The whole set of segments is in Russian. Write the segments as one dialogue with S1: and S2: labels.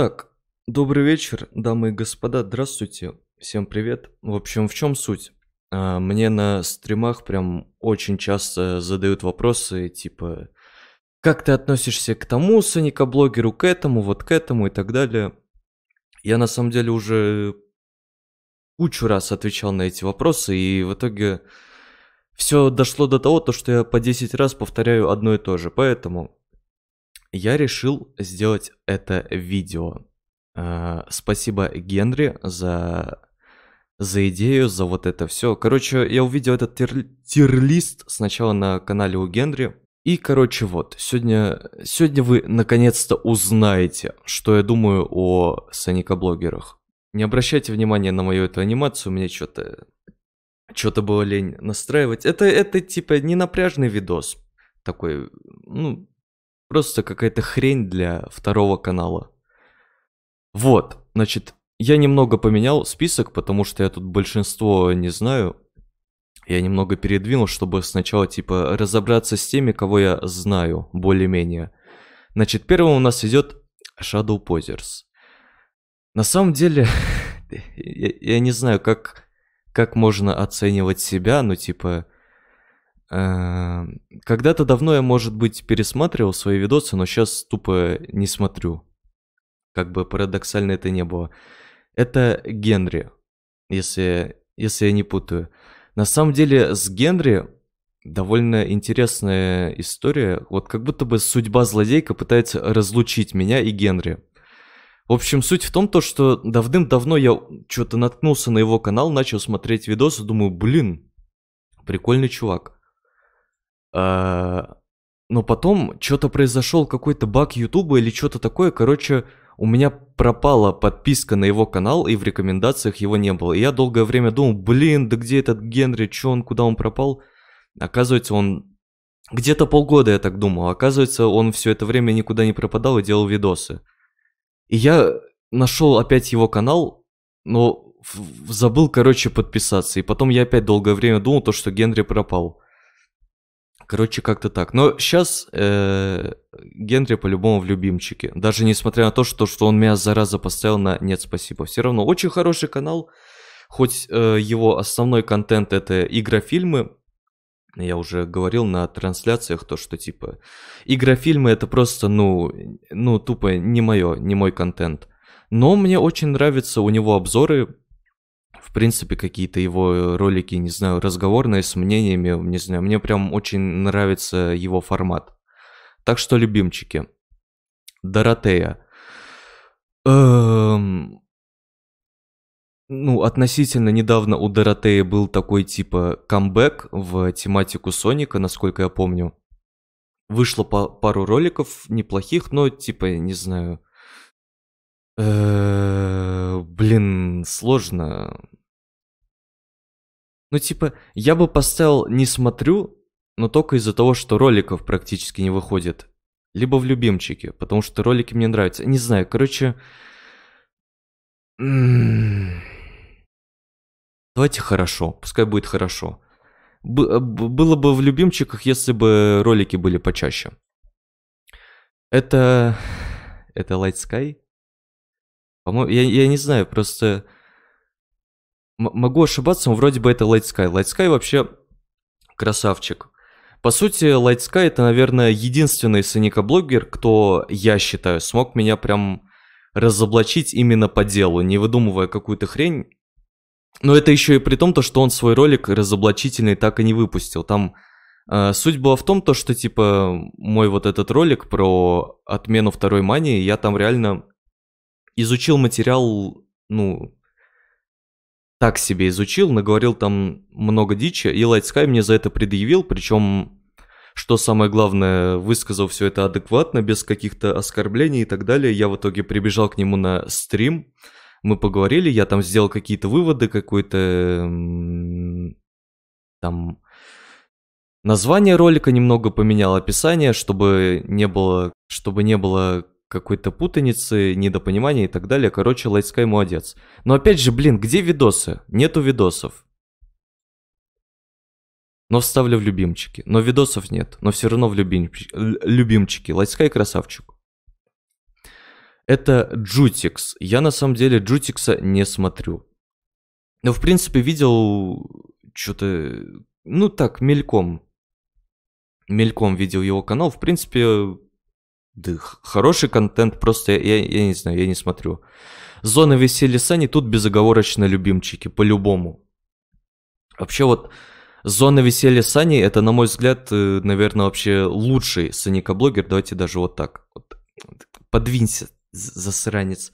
S1: Так, добрый вечер, дамы и господа, здравствуйте, всем привет. В общем, в чем суть? А, мне на стримах прям очень часто задают вопросы, типа, как ты относишься к тому Соника-блогеру, к этому, вот к этому и так далее. Я на самом деле уже кучу раз отвечал на эти вопросы, и в итоге все дошло до того, то, что я по 10 раз повторяю одно и то же. Поэтому я решил сделать это видео. А, спасибо Генри за за идею, за вот это все. Короче, я увидел этот тир- тирлист сначала на канале у Генри. И, короче, вот, сегодня, сегодня вы наконец-то узнаете, что я думаю о саникоблогерах. Не обращайте внимания на мою эту анимацию, мне что-то что-то было лень настраивать. Это, это типа не напряжный видос, такой, ну, Просто какая-то хрень для второго канала. Вот, значит, я немного поменял список, потому что я тут большинство не знаю. Я немного передвинул, чтобы сначала, типа, разобраться с теми, кого я знаю, более-менее. Значит, первым у нас идет Shadow Posers. На самом деле, я, я не знаю, как, как можно оценивать себя, ну, типа, Э, когда-то давно я, может быть, пересматривал свои видосы, но сейчас тупо не смотрю. Как бы парадоксально это не было. Это Генри, если, если я не путаю. На самом деле с Генри довольно интересная история. Вот как будто бы судьба злодейка пытается разлучить меня и Генри. В общем, суть в том, то, что давным-давно я что-то наткнулся на его канал, начал смотреть видосы, думаю, блин, прикольный чувак. А, но потом что-то произошел, какой-то баг Ютуба или что-то такое. Короче, у меня пропала подписка на его канал, и в рекомендациях его не было. И я долгое время думал, блин, да где этот Генри, че он, куда он пропал? Оказывается, он... Где-то полгода я так думал. Оказывается, он все это время никуда не пропадал и делал видосы. И я нашел опять его канал, но забыл, короче, подписаться. И потом я опять долгое время думал, то, что Генри пропал. Короче, как-то так. Но сейчас э, Генри по-любому в любимчике. Даже несмотря на то, что, что он меня зараза поставил на нет, спасибо. Все равно очень хороший канал. Хоть э, его основной контент это игрофильмы, я уже говорил на трансляциях то, что типа игрофильмы это просто, ну, ну тупо не мое, не мой контент. Но мне очень нравятся у него обзоры в принципе, какие-то его э, ролики, не знаю, разговорные с мнениями, не знаю, мне прям очень нравится его формат. Так что, любимчики, Доротея. Эм... Ну, относительно недавно у Доротеи был такой типа камбэк в тематику Соника, насколько я помню. Вышло по пару роликов неплохих, но типа, не знаю. блин, сложно. Ну, типа, я бы поставил «не смотрю», но только из-за того, что роликов практически не выходит. Либо в любимчике, потому что ролики мне нравятся. Не знаю, короче... М-м-м. Давайте хорошо, пускай будет хорошо. Э, б было бы в любимчиках, если бы ролики были почаще. Это... Это Light Sky? По-моему, я, я не знаю, просто могу ошибаться, но вроде бы это Light Sky. Light Sky вообще красавчик. По сути, Light Sky это, наверное, единственный Соника-блогер, кто, я считаю, смог меня прям разоблачить именно по делу, не выдумывая какую-то хрень. Но это еще и при том, то, что он свой ролик разоблачительный так и не выпустил. Там э, суть была в том, то, что, типа, мой вот этот ролик про отмену второй мании, я там реально изучил материал, ну, так себе изучил, наговорил там много дичи, и Лайтскай мне за это предъявил, причем, что самое главное, высказал все это адекватно, без каких-то оскорблений и так далее. Я в итоге прибежал к нему на стрим, мы поговорили, я там сделал какие-то выводы, какой-то там название ролика немного поменял, описание, чтобы не было, чтобы не было какой-то путаницы, недопонимания и так далее. Короче, Light молодец. Но опять же, блин, где видосы? Нету видосов. Но вставлю в любимчики. Но видосов нет. Но все равно в любимчики. любимчики. Light красавчик. Это Джутикс. Я на самом деле Джутикса не смотрю. Но, в принципе, видел что-то, ну так, мельком. Мельком видел его канал. В принципе, да хороший контент, просто я, я, я не знаю, я не смотрю. Зоны веселья Сани тут безоговорочно любимчики, по-любому. Вообще вот зона веселья Сани, это, на мой взгляд, э, наверное, вообще лучший Саника-блогер. Давайте даже вот так. Вот. Подвинься, засранец.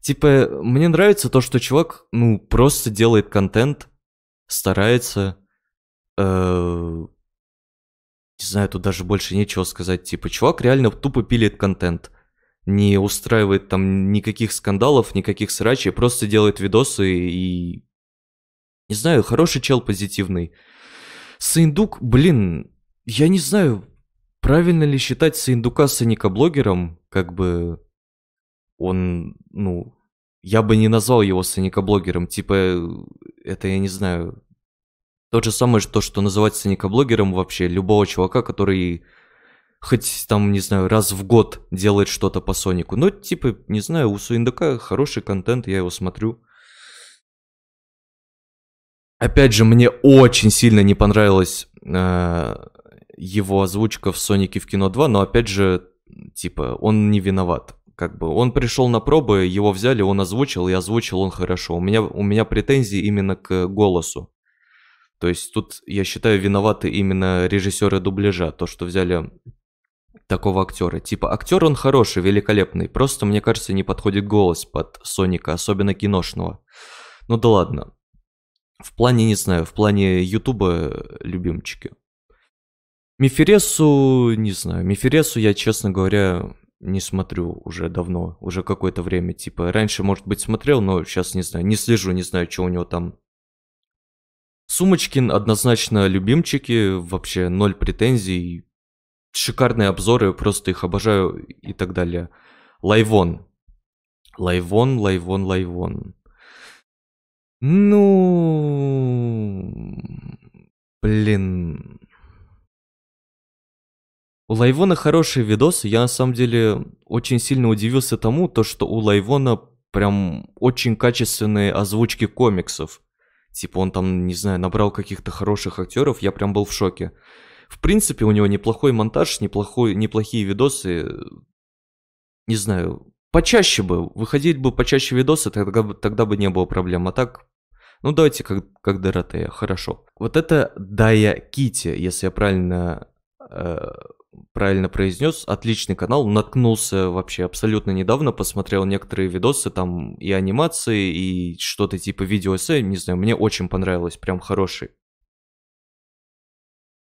S1: Типа, мне нравится то, что чувак, ну, просто делает контент, старается, э, не знаю, тут даже больше нечего сказать. Типа, чувак реально тупо пилит контент. Не устраивает там никаких скандалов, никаких срачей, просто делает видосы и... Не знаю, хороший чел, позитивный. Саиндук, блин, я не знаю, правильно ли считать Саиндука саникоблогером, как бы... Он, ну, я бы не назвал его саникоблогером, типа, это я не знаю, тот же самое, что, называть называется блогером вообще, любого чувака, который хоть там, не знаю, раз в год делает что-то по Сонику. Но, ну, типа, не знаю, у Суиндака хороший контент, я его смотрю. Опять же, мне очень сильно не понравилась э, его озвучка в Сонике в кино 2, но опять же, типа, он не виноват. Как бы он пришел на пробы, его взяли, он озвучил, и озвучил он хорошо. У меня, у меня претензии именно к голосу. То есть тут, я считаю, виноваты именно режиссеры дубляжа, то, что взяли такого актера. Типа, актер он хороший, великолепный, просто, мне кажется, не подходит голос под Соника, особенно киношного. Ну да ладно. В плане, не знаю, в плане Ютуба любимчики. Мифересу, не знаю, Мифересу я, честно говоря, не смотрю уже давно, уже какое-то время. Типа, раньше, может быть, смотрел, но сейчас не знаю, не слежу, не знаю, что у него там Сумочкин однозначно любимчики, вообще ноль претензий. Шикарные обзоры, просто их обожаю и так далее. Лайвон. Лайвон, лайвон, лайвон. Ну... Блин. У Лайвона хорошие видосы. Я на самом деле очень сильно удивился тому, то, что у Лайвона прям очень качественные озвучки комиксов. Типа он там, не знаю, набрал каких-то хороших актеров, я прям был в шоке. В принципе, у него неплохой монтаж, неплохой, неплохие видосы. Не знаю, почаще бы, выходить бы почаще видосы, тогда, тогда бы не было проблем. А так, ну давайте как, как Доротея, хорошо. Вот это Дая Кити, если я правильно э, правильно произнес, отличный канал, наткнулся вообще абсолютно недавно, посмотрел некоторые видосы, там и анимации, и что-то типа видеоэссе, не знаю, мне очень понравилось, прям хороший.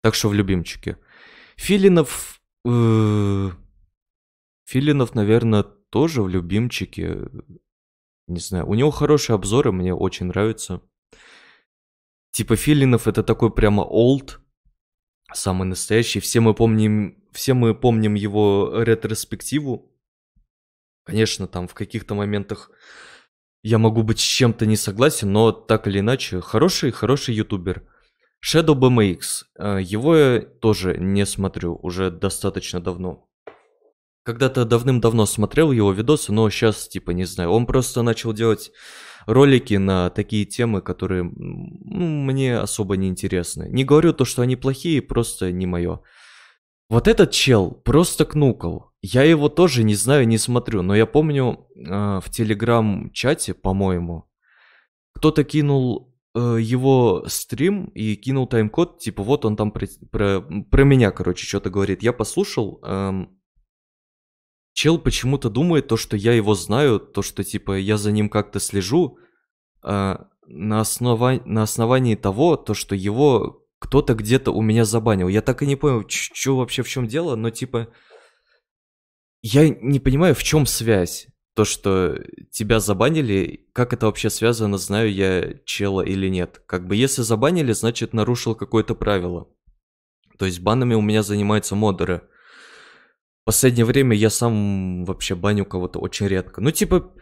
S1: Так что в любимчике. Филинов... Э, Филинов, наверное, тоже в любимчике. Не знаю, у него хорошие обзоры, мне очень нравится. Типа Филинов это такой прямо олд, самый настоящий. Все мы помним все мы помним его ретроспективу. Конечно, там в каких-то моментах я могу быть с чем-то не согласен, но так или иначе, хороший-хороший ютубер. Shadow BMX. Э, его я тоже не смотрю уже достаточно давно. Когда-то давным-давно смотрел его видосы, но сейчас, типа, не знаю, он просто начал делать ролики на такие темы, которые ну, мне особо не интересны. Не говорю то, что они плохие, просто не мое. Вот этот чел просто кнукал. Я его тоже не знаю, не смотрю, но я помню э, в телеграм-чате, по-моему, кто-то кинул э, его стрим и кинул тайм-код, типа вот он там про, про, про меня, короче, что-то говорит. Я послушал, э, чел почему-то думает то, что я его знаю, то, что типа я за ним как-то слежу, э, на, основа... на основании того, то, что его кто-то где-то у меня забанил. Я так и не понял, что вообще в чем дело, но типа... Я не понимаю, в чем связь. То, что тебя забанили, как это вообще связано, знаю я чела или нет. Как бы если забанили, значит нарушил какое-то правило. То есть банами у меня занимаются модеры. В последнее время я сам вообще баню кого-то очень редко. Ну, типа,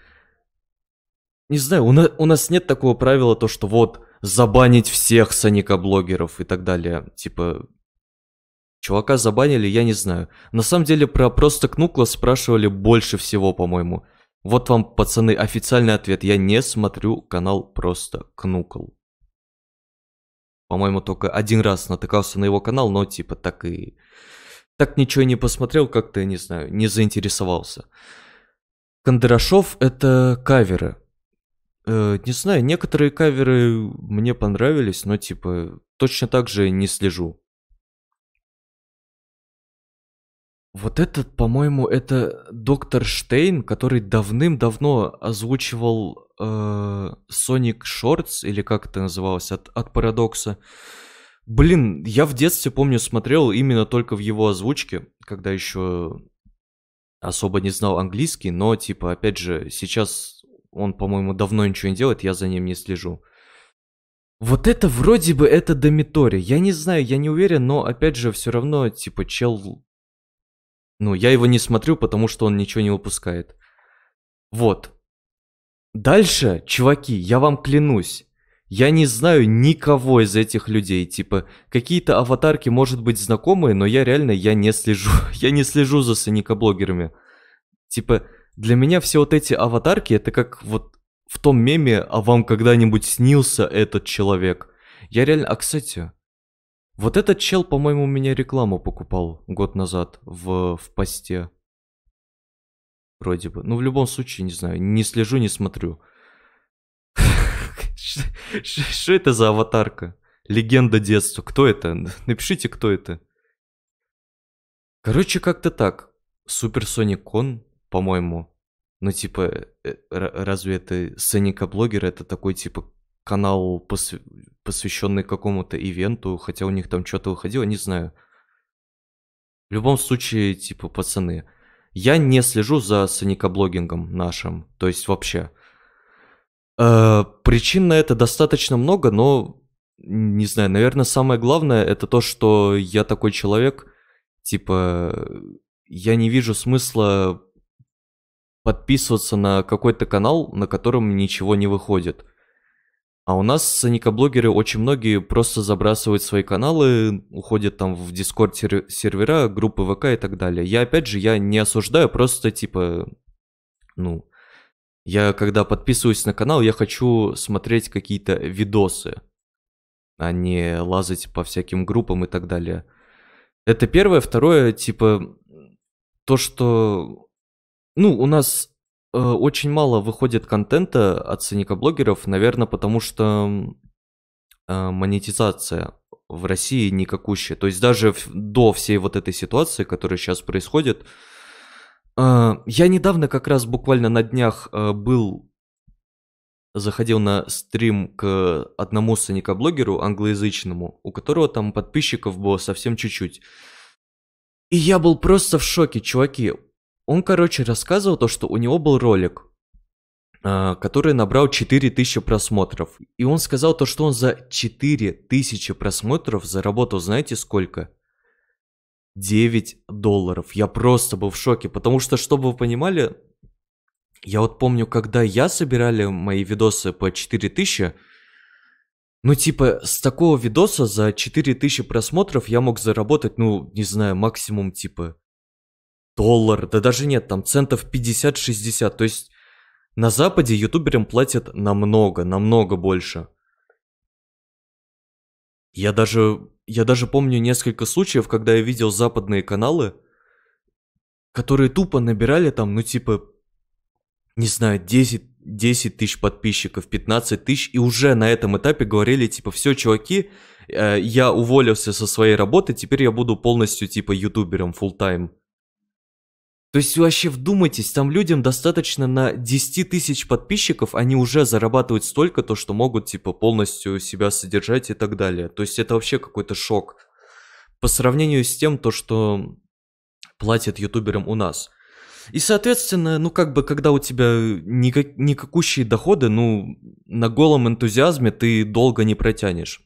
S1: не знаю, у нас, у нас нет такого правила, то, что вот, забанить всех саникоблогеров и так далее. Типа, чувака забанили, я не знаю. На самом деле про просто Кнукла спрашивали больше всего, по-моему. Вот вам, пацаны, официальный ответ. Я не смотрю канал просто Кнукл. По-моему, только один раз натыкался на его канал, но типа так и... Так ничего и не посмотрел, как-то, не знаю, не заинтересовался. Кондрашов — это каверы. Э, не знаю, некоторые каверы мне понравились, но типа точно так же не слежу. Вот этот, по-моему, это доктор Штейн, который давным-давно озвучивал э, Sonic Shorts, или как это называлось, от, от Парадокса. Блин, я в детстве, помню, смотрел именно только в его озвучке, когда еще особо не знал английский, но, типа, опять же, сейчас он, по-моему, давно ничего не делает, я за ним не слежу. Вот это вроде бы это Домитори. Я не знаю, я не уверен, но опять же, все равно, типа, чел... Ну, я его не смотрю, потому что он ничего не выпускает. Вот. Дальше, чуваки, я вам клянусь, я не знаю никого из этих людей. Типа, какие-то аватарки, может быть, знакомые, но я реально, я не слежу. я не слежу за саникоблогерами. Типа, для меня все вот эти аватарки, это как вот в том меме, а вам когда-нибудь снился этот человек. Я реально... А, кстати, вот этот чел, по-моему, у меня рекламу покупал год назад в, в посте. Вроде бы. Ну, в любом случае, не знаю, не слежу, не смотрю. Что это за аватарка? Легенда детства. Кто это? Напишите, кто это. Короче, как-то так. Супер Соник Кон по-моему. Ну, типа, э, разве это Сценика Блогер, это такой, типа, канал, посвященный какому-то ивенту, хотя у них там что-то выходило, не знаю. В любом случае, типа, пацаны, я не слежу за саникоблогингом нашим, то есть вообще. Э, причин на это достаточно много, но, не знаю, наверное, самое главное это то, что я такой человек, типа, я не вижу смысла подписываться на какой-то канал, на котором ничего не выходит. А у нас никоблогеры очень многие просто забрасывают свои каналы, уходят там в дискорд сервера, группы ВК и так далее. Я опять же, я не осуждаю, просто типа, ну, я когда подписываюсь на канал, я хочу смотреть какие-то видосы, а не лазать по всяким группам и так далее. Это первое. Второе, типа, то, что ну, у нас э, очень мало выходит контента от ценника наверное, потому что э, монетизация в России никакущая. То есть даже в, до всей вот этой ситуации, которая сейчас происходит, э, я недавно как раз буквально на днях э, был, заходил на стрим к одному ценника англоязычному, у которого там подписчиков было совсем чуть-чуть. И я был просто в шоке, чуваки. Он, короче, рассказывал то, что у него был ролик, а, который набрал 4000 просмотров. И он сказал то, что он за 4000 просмотров заработал, знаете сколько? 9 долларов. Я просто был в шоке, потому что, чтобы вы понимали, я вот помню, когда я собирали мои видосы по 4000, ну, типа, с такого видоса за 4000 просмотров я мог заработать, ну, не знаю, максимум, типа, доллар, да даже нет, там центов 50-60. То есть на Западе ютуберам платят намного, намного больше. Я даже, я даже помню несколько случаев, когда я видел западные каналы, которые тупо набирали там, ну типа, не знаю, 10, 10 тысяч подписчиков, 15 тысяч, и уже на этом этапе говорили, типа, все, чуваки, э, я уволился со своей работы, теперь я буду полностью, типа, ютубером full time то есть вообще вдумайтесь, там людям достаточно на 10 тысяч подписчиков, они уже зарабатывают столько, то что могут типа полностью себя содержать и так далее. То есть это вообще какой-то шок по сравнению с тем, то что платят ютуберам у нас. И, соответственно, ну как бы, когда у тебя никак, никакущие доходы, ну на голом энтузиазме ты долго не протянешь.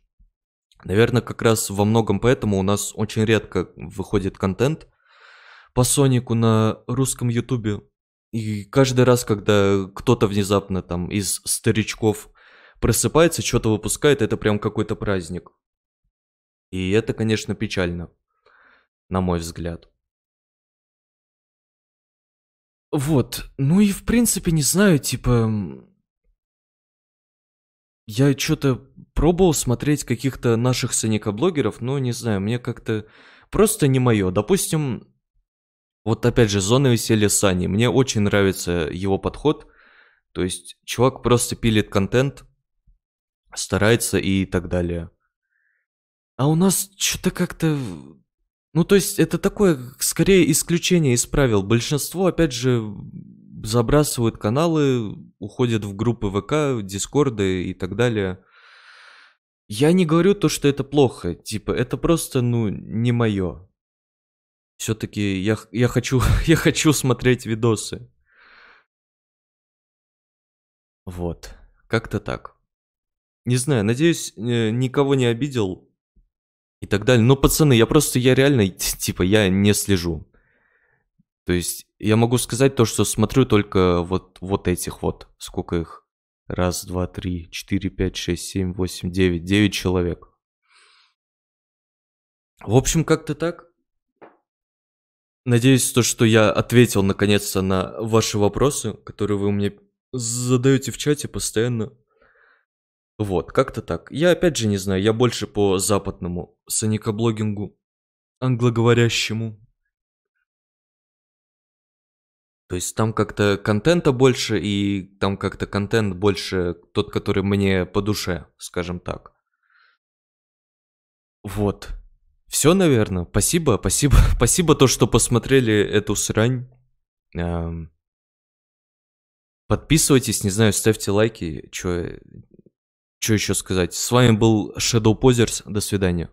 S1: Наверное, как раз во многом поэтому у нас очень редко выходит контент – по Сонику на русском ютубе. И каждый раз, когда кто-то внезапно там из старичков просыпается, что-то выпускает, это прям какой-то праздник. И это, конечно, печально, на мой взгляд. Вот, ну и в принципе не знаю, типа... Я что-то пробовал смотреть каких-то наших соника блогеров, но не знаю, мне как-то просто не мое. Допустим, вот опять же, зоны веселья Сани. Мне очень нравится его подход. То есть чувак просто пилит контент, старается и так далее. А у нас что-то как-то... Ну, то есть это такое, скорее, исключение из правил. Большинство, опять же, забрасывают каналы, уходят в группы ВК, Дискорды и так далее. Я не говорю то, что это плохо, типа, это просто, ну, не мое. Все-таки я, я, хочу, я хочу смотреть видосы. Вот, как-то так. Не знаю, надеюсь, никого не обидел и так далее. Но, пацаны, я просто, я реально, типа, я не слежу. То есть я могу сказать то, что смотрю только вот, вот этих вот. Сколько их? Раз, два, три, четыре, пять, шесть, семь, восемь, девять. Девять человек. В общем, как-то так. Надеюсь, то, что я ответил наконец-то на ваши вопросы, которые вы мне задаете в чате постоянно. Вот, как-то так. Я опять же не знаю, я больше по западному саникоблогингу, англоговорящему. То есть там как-то контента больше, и там как-то контент больше тот, который мне по душе, скажем так. Вот. Все, наверное. Спасибо, спасибо, спасибо то, что посмотрели эту срань. Эм. Подписывайтесь, не знаю, ставьте лайки. Что еще сказать? С вами был Shadow Posers. До свидания.